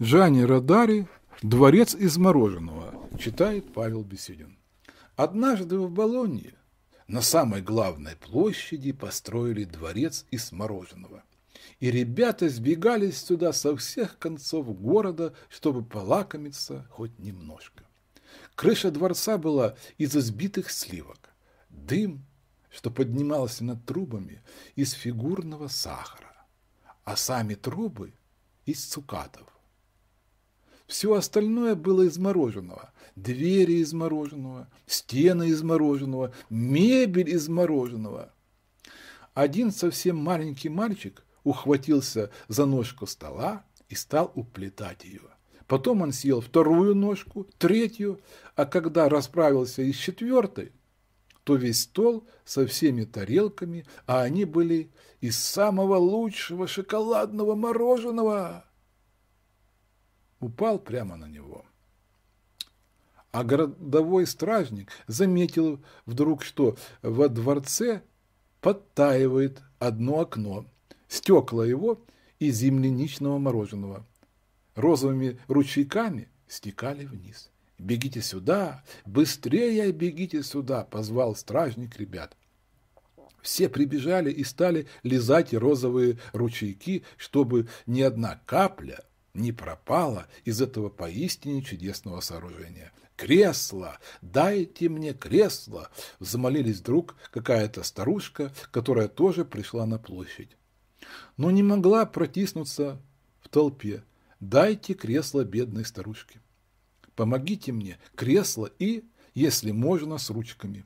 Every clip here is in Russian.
Жанни Радари «Дворец из мороженого», читает Павел Беседин. Однажды в Болонье на самой главной площади построили дворец из мороженого. И ребята сбегались сюда со всех концов города, чтобы полакомиться хоть немножко. Крыша дворца была из избитых сливок. Дым, что поднимался над трубами, из фигурного сахара. А сами трубы – из цукатов. Все остальное было из мороженого. Двери из мороженого, стены из мороженого, мебель из мороженого. Один совсем маленький мальчик ухватился за ножку стола и стал уплетать ее. Потом он съел вторую ножку, третью, а когда расправился и с четвертой, то весь стол со всеми тарелками, а они были из самого лучшего шоколадного мороженого упал прямо на него. А городовой стражник заметил вдруг, что во дворце подтаивает одно окно, стекла его и земляничного мороженого. Розовыми ручейками стекали вниз. «Бегите сюда! Быстрее бегите сюда!» – позвал стражник ребят. Все прибежали и стали лизать розовые ручейки, чтобы ни одна капля – не пропала из этого поистине чудесного сооружения. «Кресло! Дайте мне кресло!» – замолились вдруг какая-то старушка, которая тоже пришла на площадь. Но не могла протиснуться в толпе. «Дайте кресло бедной старушке! Помогите мне! Кресло и, если можно, с ручками!»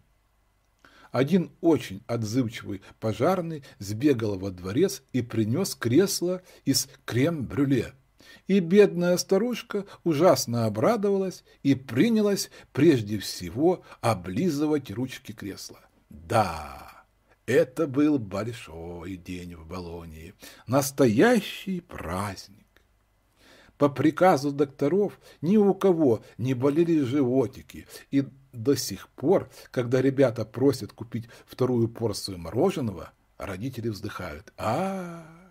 Один очень отзывчивый пожарный сбегал во дворец и принес кресло из крем-брюле – и бедная старушка ужасно обрадовалась и принялась прежде всего облизывать ручки кресла. Да, это был большой день в Болонии, настоящий праздник. По приказу докторов ни у кого не болели животики, и до сих пор, когда ребята просят купить вторую порцию мороженого, родители вздыхают. А-а-а!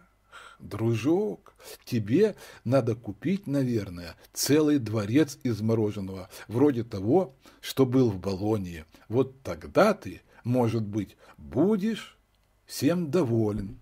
Дружок, тебе надо купить, наверное, целый дворец из мороженого, вроде того, что был в Болонии. Вот тогда ты, может быть, будешь всем доволен.